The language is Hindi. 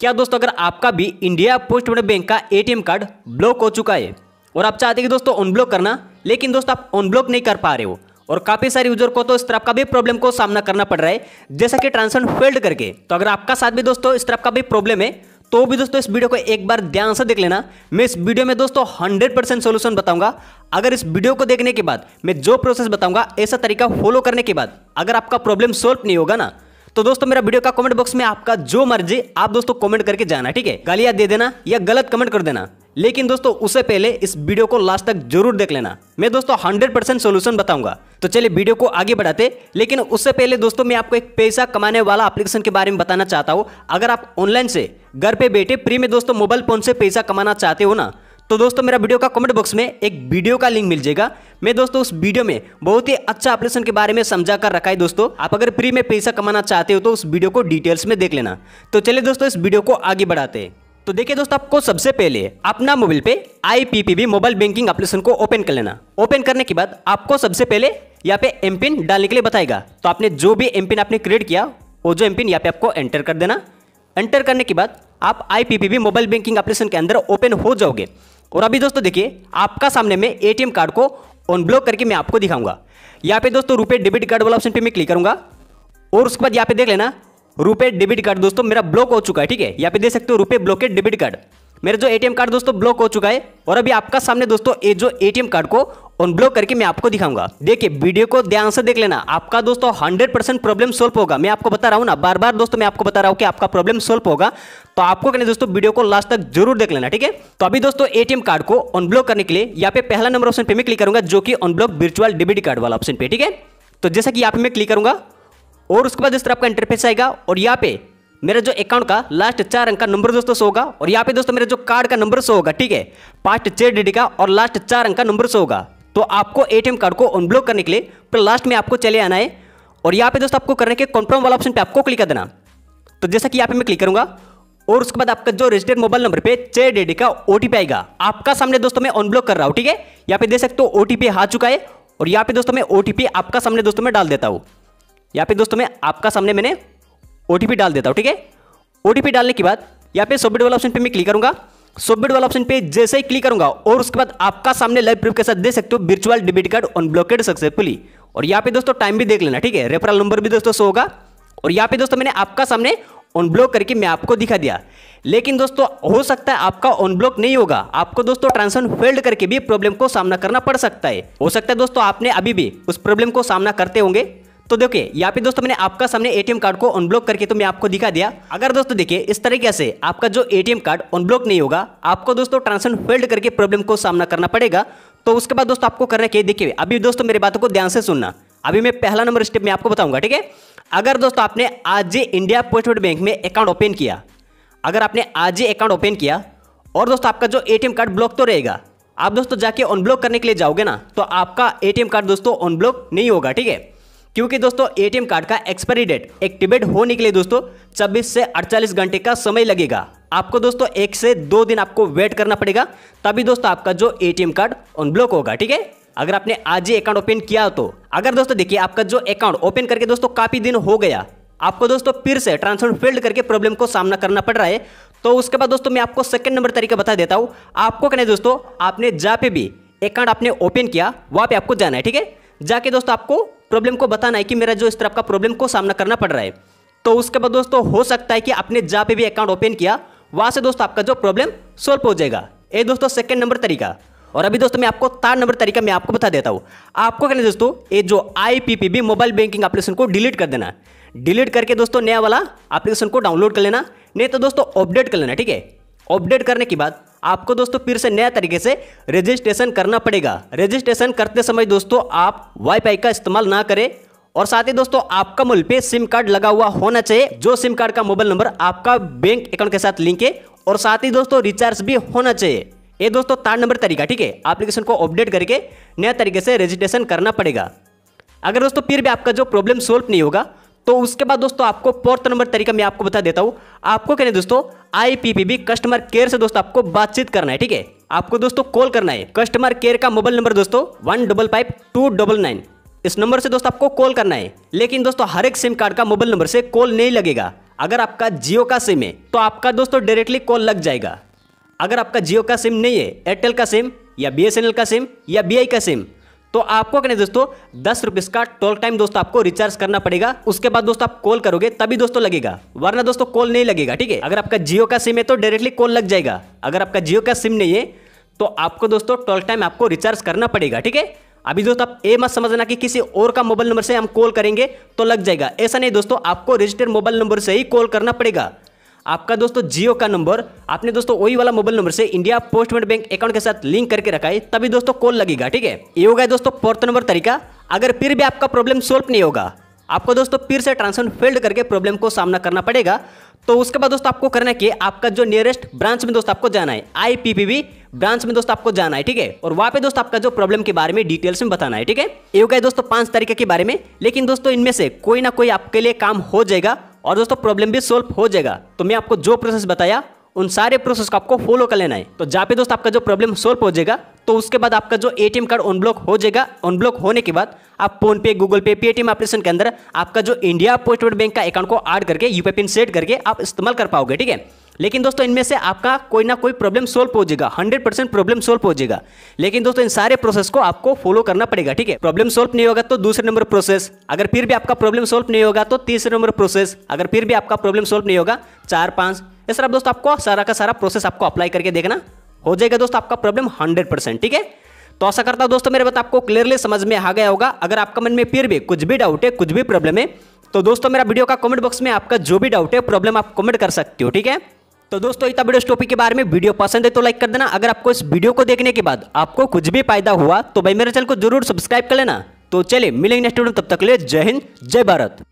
क्या दोस्तों अगर आपका भी इंडिया पोस्ट पेमेंट बैंक का एटीएम कार्ड ब्लॉक हो चुका है और आप चाहते कि दोस्तों अनब्लॉक करना लेकिन दोस्तों आप अनब्लॉक नहीं कर पा रहे हो और काफ़ी सारे यूजर को तो इस तरफ का भी प्रॉब्लम को सामना करना पड़ रहा है जैसा कि ट्रांसफर फेल्ड करके तो अगर आपका साथ भी दोस्तों इस तरफ का भी प्रॉब्लम है तो भी दोस्तों इस वीडियो को एक बार ध्यान से देख लेना मैं इस वीडियो में दोस्तों 100 परसेंट सोल्यूशन बताऊंगा अगर इस वीडियो को देखने के बाद मैं जो प्रोसेस बताऊंगा ऐसा तरीका फॉलो करने के बाद अगर आपका प्रॉब्लम सोल्व नहीं होगा ना तो दोस्तों मेरा वीडियो का कमेंट बॉक्स में आपका जो मर्जी आप दोस्तों कमेंट करके जाना ठीक है गालियां दे देना या गलत कमेंट कर देना लेकिन दोस्तों उससे पहले इस वीडियो को लास्ट तक जरूर देख लेना मैं दोस्तों 100 परसेंट सोल्यूशन बताऊंगा तो चलिए वीडियो को आगे बढ़ाते लेकिन उससे पहले दोस्तों मैं आपको एक पैसा कमाने वाला एप्लीकेशन के बारे में बताना चाहता हूँ अगर आप ऑनलाइन से घर पे बैठे फ्री में दोस्तों मोबाइल फोन से पैसा कमाना चाहते हो ना तो दोस्तों मेरा वीडियो का कमेंट बॉक्स में एक वीडियो का लिंक मिल जाएगा मैं दोस्तों उस वीडियो में बहुत ही अच्छा ऑपरेशन के बारे में समझा कर रखा है दोस्तों आप अगर फ्री में पैसा कमाना चाहते हो तो उस वीडियो को डिटेल्स में देख लेना तो चलिए दोस्तों इस वीडियो को आगे बढ़ाते तो देखिए दोस्तों आपको सबसे पहले अपना मोबाइल पे आईपीपीबी मोबाइल बैंकिंग एप्लीकेशन को ओपन कर लेना ओपन करने के बाद आपको सबसे पहले यहाँ पे एम पिन डालने के लिए बताएगा तो आपने जो भी एम पिन आपने क्रिएट किया वो जो एमपिन यहाँ पे आपको एंटर कर देना एंटर करने के बाद आप आईपीपीबी मोबाइल बैंकिंग एप्लीकेशन के अंदर ओपन हो जाओगे और अभी दोस्तों देखिए आपका सामने में एटीएम कार्ड को ऑनब्लॉक करके मैं आपको दिखाऊंगा यहाँ पे दोस्तों रुपए डेबिट कार्ड वाला ऑप्शन पे मैं क्लिक करूंगा और उसके बाद यहाँ पे देख लेना रुपए डेबिट कार्ड दोस्तों मेरा ब्लॉक हो चुका है ठीक है यहाँ पे देख सकते हो रुपए ब्लॉकेड डेबिट कार्ड मेरा जो एटीएम कार्ड दोस्तों ब्लॉक हो चुका है और अभी आपका सामने दोस्तों ये जो एटीएम कार्ड को अनब्लॉक करके मैं आपको दिखाऊंगा देखिए वीडियो को ध्यान से देख लेना आपका दोस्तों हंड्रेड परसेंट प्रॉब्लम सोल्व होगा मैं आपको बता रहा हूँ ना बार बार दोस्तों मैं आपको बता रहा हूँ कि आपका प्रॉब्लम सोल्व होगा तो आपको कहने दोस्तों वीडियो को लास्ट तक जरूर देख लेना ठीक है तो अभी दोस्तों एटीएम कार्ड को अनब्लॉक करने के लिए यहाँ पे पहला नंबर ऑप्शन पे मैं क्लिक करूंगा जो कि अनब्लॉक वर्चुअल डेबिट कार्ड वाला ऑप्शन पे ठीक है तो जैसा कि यहाँ पे मैं क्लिक करूंगा और उसके बाद दोस्तों आपका इंटरफेस आएगा और यहाँ पे मेरा जो अकाउंट का लास्ट चार अंक का नंबर दोस्तों सो होगा और यहाँ पे दोस्तों मेरा जो कार्ड का नंबर सो होगा ठीक है पास्ट छः डेडी का और लास्ट चार अंक का नंबर सो होगा तो आपको एटीएम कार्ड को अनब्लॉक करने के लिए पर लास्ट में आपको चले आना है और यहाँ पे दोस्तों आपको करने के कॉन्फर्म वाला ऑप्शन पे आपको क्लिक कर देना तो जैसा कि यहाँ पे मैं क्लिक करूंगा और उसके बाद आपका जो रजिस्टर्ड मोबाइल नंबर पे चे डेडी का ओ आएगा आपका सामने दोस्तों मैं अनब्लॉक कर रहा हूँ ठीक है यहाँ पे देख सकते हो ओ आ चुका है और यहाँ पे दोस्तों मैं ओ आपका सामने दोस्तों में डाल देता हूँ यहाँ पे दोस्तों में आपका सामने मैंने ओ डाल देता हूँ ठीक है ओ डालने के बाद यहाँ पे सबमिट वाला ऑप्शन पर मैं क्लिक करूँगा सबमिट वाला ऑप्शन पे जैसे ही क्लिक करूंगा और उसके बाद आपका सामने लाइव प्रूफ के साथ दे सकते हो virtual debit card unblocked successfully और यहाँ पे दोस्तों टाइम भी देख लेना ठीक है रेफरल नंबर भी दोस्तों सो होगा और यहाँ पे दोस्तों मैंने आपका सामने अनब्लॉक करके मैं आपको दिखा दिया लेकिन दोस्तों हो सकता है आपका अनब्लॉक नहीं होगा आपको दोस्तों ट्रांसफर फेल्ड करके भी प्रॉब्लम को सामना करना पड़ सकता है हो सकता है दोस्तों आपने अभी भी उस प्रॉब्लम को सामना करते होंगे तो देखिए यहाँ पे दोस्तों मैंने आपका सामने एटीएम कार्ड को अनब्लॉक करके तो मैं आपको दिखा दिया अगर दोस्तों देखिए इस तरीके से आपका जो एटीएम कार्ड अनब्लॉक नहीं होगा आपको दोस्तों ट्रांसफर फेल्ड करके प्रॉब्लम को सामना करना पड़ेगा तो उसके बाद दोस्तों आपको करना क्या देखिए अभी दोस्तों मेरी बातों को ध्यान से सुनना अभी मैं पहला नंबर स्टेप में आपको बताऊंगा ठीक है अगर दोस्तों आपने आज इंडिया पोस्टपेड बैंक में अकाउंट ओपन किया अगर आपने आज अकाउंट ओपन किया और दोस्तों आपका जो एटीएम कार्ड ब्लॉक तो रहेगा आप दोस्तों जाके अनब्लॉक करने के लिए जाओगे ना तो आपका एटीएम कार्ड दोस्तों अनब्लॉक नहीं होगा ठीक है क्योंकि दोस्तों एटीएम कार्ड का एक्सपायरी डेट एक्टिवेट होने के लिए दोस्तों 26 से 48 घंटे का समय लगेगा आपको दोस्तों एक से दो दिन आपको वेट करना पड़ेगा तभी दोस्तों आपका जो ए कार्ड अनब्लॉक होगा ठीक है अगर आपने आज ही अकाउंट ओपन किया तो अगर दोस्तों देखिए आपका जो अकाउंट ओपन करके दोस्तों काफ़ी दिन हो गया आपको दोस्तों फिर से ट्रांसफर फेल्ड करके प्रॉब्लम को सामना करना पड़ रहा है तो उसके बाद दोस्तों मैं आपको सेकंड नंबर तरीका बता देता हूं आपको कहना है दोस्तों आपने जहाँ पे भी अकाउंट आपने ओपन किया वहां पे आपको जाना है ठीक है जाके दोस्तों आपको प्रॉब्लम को बताना है कि मेरा जो इस तरफ का प्रॉब्लम को सामना करना पड़ रहा है तो उसके बाद दोस्तों हो सकता है कि आपने जहाँ पे भी अकाउंट ओपन किया वहाँ से दोस्तों आपका जो प्रॉब्लम सॉल्व हो जाएगा ये दोस्तों सेकेंड नंबर तरीका और अभी दोस्तों मैं आपको तार नंबर तरीका मैं आपको बता देता हूँ आपको कहना दोस्तों ये जो आई मोबाइल बैंकिंग एप्लीकेशन को डिलीट कर देना डिलीट करके दोस्तों नया वाला एप्लीकेशन को डाउनलोड कर लेना नहीं तो दोस्तों अपडेट कर लेना ठीक है अपडेट करने के बाद आपको दोस्तों फिर से नया तरीके से रजिस्ट्रेशन करना पड़ेगा रजिस्ट्रेशन करते समय दोस्तों आप वाईफाई का इस्तेमाल ना करें और साथ ही दोस्तों आपका मोबाइल पे सिम कार्ड लगा हुआ होना चाहिए जो सिम कार्ड का मोबाइल नंबर आपका बैंक अकाउंट के साथ लिंक है और साथ ही दोस्तों रिचार्ज भी होना चाहिए ये दोस्तों तार नंबर तरीका ठीक है एप्लीकेशन को अपडेट करके नया तरीके से रजिस्ट्रेशन करना पड़ेगा अगर दोस्तों फिर भी आपका जो प्रॉब्लम सोल्व नहीं होगा तो उसके बाद दोस्तों आपको फोर्थ नंबर तरीका मैं आपको बता देता हूँ आपको कहने दोस्तों आईपीपीबी कस्टमर केयर से दोस्तों आपको बातचीत करना है ठीक है आपको दोस्तों कॉल करना है कस्टमर केयर का मोबाइल नंबर दोस्तों one double five two double nine इस नंबर से दोस्तों आपको कॉल करना है लेकिन दोस्तों हर एक सिम कार्ड का मोबाइल नंबर से कॉल नहीं लगेगा अगर आपका जियो का सिम है तो आपका दोस्तों डायरेक्टली कॉल लग जाएगा अगर आपका जियो का सिम नहीं है एयरटेल का सिम या बी का सिम या बी का सिम तो आपको क्या दोस्तों दस रुपीज़ का टोल टाइम दोस्तों आपको रिचार्ज करना पड़ेगा उसके बाद दोस्तों आप कॉल करोगे तभी दोस्तों लगेगा वरना दोस्तों कॉल नहीं लगेगा ठीक है अगर आपका जियो का सिम है तो डायरेक्टली कॉल लग जाएगा अगर आपका जियो का सिम नहीं है तो आपको दोस्तों टोल टाइम आपको रिचार्ज करना पड़ेगा ठीक है अभी दोस्तों आप ये मत समझना कि किसी और का मोबाइल नंबर से हम कॉल करेंगे तो लग जाएगा ऐसा नहीं दोस्तों आपको रजिस्टर्ड मोबाइल नंबर से ही कॉल करना पड़ेगा आपका दोस्तों जियो का नंबर आपने दोस्तों वही वाला मोबाइल नंबर से इंडिया पोस्ट बैंक अकाउंट के साथ लिंक करके रखा है तभी दोस्तों कॉल लगेगा ठीक है ये होगा दोस्तों फोर्थ नंबर तरीका अगर फिर भी आपका प्रॉब्लम सोल्व नहीं होगा आपको दोस्तों फिर से ट्रांसफर फेल्ड करके प्रॉब्लम को सामना करना पड़ेगा तो उसके बाद दोस्तों आपको करना है कि आपका जो नियरेस्ट ब्रांच में दोस्तों आपको जाना है आईपीपीबी ब्रांच में दोस्तों आपको जाना है ठीक है और वहां पे दोस्तों आपका जो प्रॉब्लम के बारे में डिटेल्स में बताना है ठीक है ये हो दोस्तों पांच तरीके के बारे में लेकिन दोस्तों इनमें से कोई ना कोई आपके लिए काम हो जाएगा और दोस्तों प्रॉब्लम भी सोल्व हो जाएगा तो मैं आपको जो प्रोसेस बताया उन सारे प्रोसेस को आपको फॉलो कर लेना है तो जहाँ पे दोस्त आपका जो प्रॉब्लम सोल्व हो जाएगा तो उसके बाद आपका जो एटीएम कार्ड अनब्लॉक हो जाएगा अनब्लॉक होने के बाद आप फोन पे गूगल पे पेटीएम ऑपरेशन के अंदर आपका जो इंडिया पोस्ट बैंक का अकाउंट को ऐड करके यूपी पिन सेट करके आप इस्तेमाल कर पाओगे ठीक है लेकिन दोस्तों इनमें से आपका कोई ना कोई प्रॉब्लम सोल्व हो जाएगा हंड्रेड परसेंट प्रॉब्लम सोल्व हो जाएगा लेकिन दोस्तों इन सारे प्रोसेस को आपको फॉलो करना पड़ेगा ठीक है प्रॉब्लम सोल्व नहीं होगा तो दूसरे नंबर प्रोसेस अगर फिर भी आपका प्रॉब्लम सोल्व नहीं होगा तो तीसरे नंबर प्रोसेस अगर फिर भी आपका प्रॉब्लम सोल्व नहीं होगा चार पांच इस तरह दोस्तों आपको सारा का सारा प्रोसेस आपको अप्लाई करके देखना हो जाएगा दोस्तों आपका प्रॉब्लम हंड्रेड परसेंट ठीक है तो ऐसा करता हूँ दोस्तों मेरे बात आपको क्लियरली समझ में आ गया होगा अगर आपका मन में फिर भी कुछ भी डाउट है कुछ भी प्रॉब्लम है तो दोस्तों मेरा वीडियो का कमेंट बॉक्स में आपका जो भी डाउट है प्रॉब्लम आप कमेंट कर सकते हो ठीक है तो दोस्तों इतना बड़े टॉपिक के बारे में वीडियो पसंद है तो लाइक कर देना अगर आपको इस वीडियो को देखने के बाद आपको कुछ भी फायदा हुआ तो भाई मेरे चैनल को जरूर सब्सक्राइब कर लेना तो चलिए मिलेंगे नेक्स्ट वीडियो तब तक ले जय हिंद जय भारत